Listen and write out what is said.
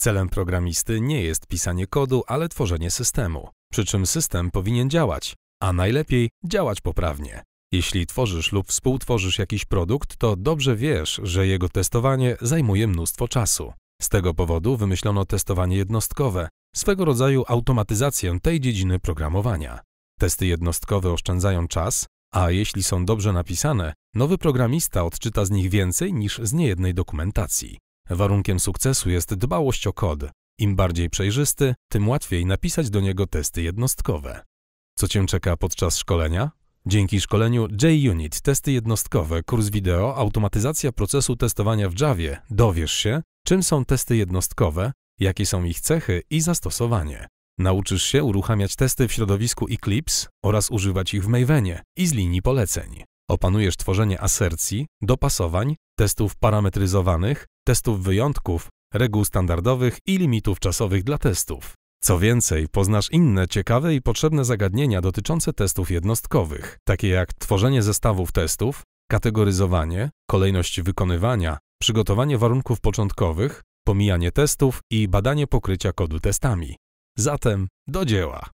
Celem programisty nie jest pisanie kodu, ale tworzenie systemu, przy czym system powinien działać, a najlepiej działać poprawnie. Jeśli tworzysz lub współtworzysz jakiś produkt, to dobrze wiesz, że jego testowanie zajmuje mnóstwo czasu. Z tego powodu wymyślono testowanie jednostkowe, swego rodzaju automatyzację tej dziedziny programowania. Testy jednostkowe oszczędzają czas, a jeśli są dobrze napisane, nowy programista odczyta z nich więcej niż z niejednej dokumentacji. Warunkiem sukcesu jest dbałość o kod. Im bardziej przejrzysty, tym łatwiej napisać do niego testy jednostkowe. Co Cię czeka podczas szkolenia? Dzięki szkoleniu JUnit Testy jednostkowe, kurs wideo, automatyzacja procesu testowania w Javie dowiesz się, czym są testy jednostkowe, jakie są ich cechy i zastosowanie. Nauczysz się uruchamiać testy w środowisku Eclipse oraz używać ich w Mavenie i z linii poleceń. Opanujesz tworzenie asercji, dopasowań, testów parametryzowanych, testów wyjątków, reguł standardowych i limitów czasowych dla testów. Co więcej, poznasz inne ciekawe i potrzebne zagadnienia dotyczące testów jednostkowych, takie jak tworzenie zestawów testów, kategoryzowanie, kolejność wykonywania, przygotowanie warunków początkowych, pomijanie testów i badanie pokrycia kodu testami. Zatem do dzieła!